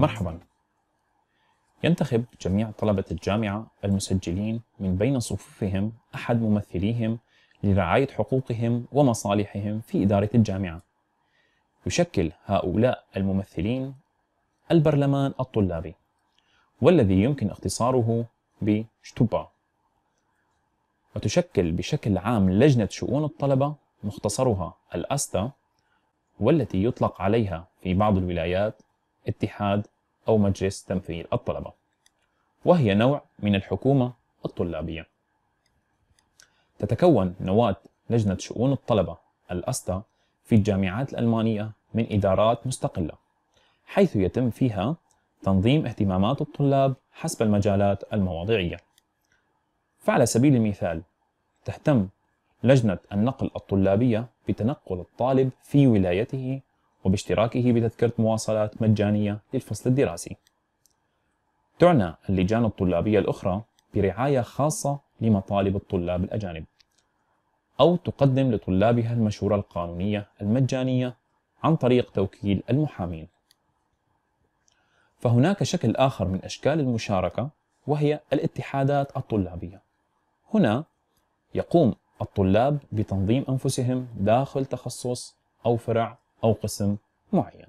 مرحبا ينتخب جميع طلبة الجامعة المسجلين من بين صفوفهم أحد ممثليهم لرعاية حقوقهم ومصالحهم في إدارة الجامعة يشكل هؤلاء الممثلين البرلمان الطلابي والذي يمكن اختصاره بشتوبا وتشكل بشكل عام لجنة شؤون الطلبة مختصرها الأستا والتي يطلق عليها في بعض الولايات اتحاد أو مجلس تمثيل الطلبة وهي نوع من الحكومة الطلابية تتكون نواة لجنة شؤون الطلبة الأستا في الجامعات الألمانية من إدارات مستقلة حيث يتم فيها تنظيم اهتمامات الطلاب حسب المجالات المواضيعية فعلى سبيل المثال تهتم لجنة النقل الطلابية بتنقل الطالب في ولايته وباشتراكه بتذكرة مواصلات مجانية للفصل الدراسي. تعنى اللجان الطلابية الأخرى برعاية خاصة لمطالب الطلاب الأجانب أو تقدم لطلابها المشورة القانونية المجانية عن طريق توكيل المحامين فهناك شكل آخر من أشكال المشاركة وهي الاتحادات الطلابية هنا يقوم الطلاب بتنظيم أنفسهم داخل تخصص أو فرع أو قسم معين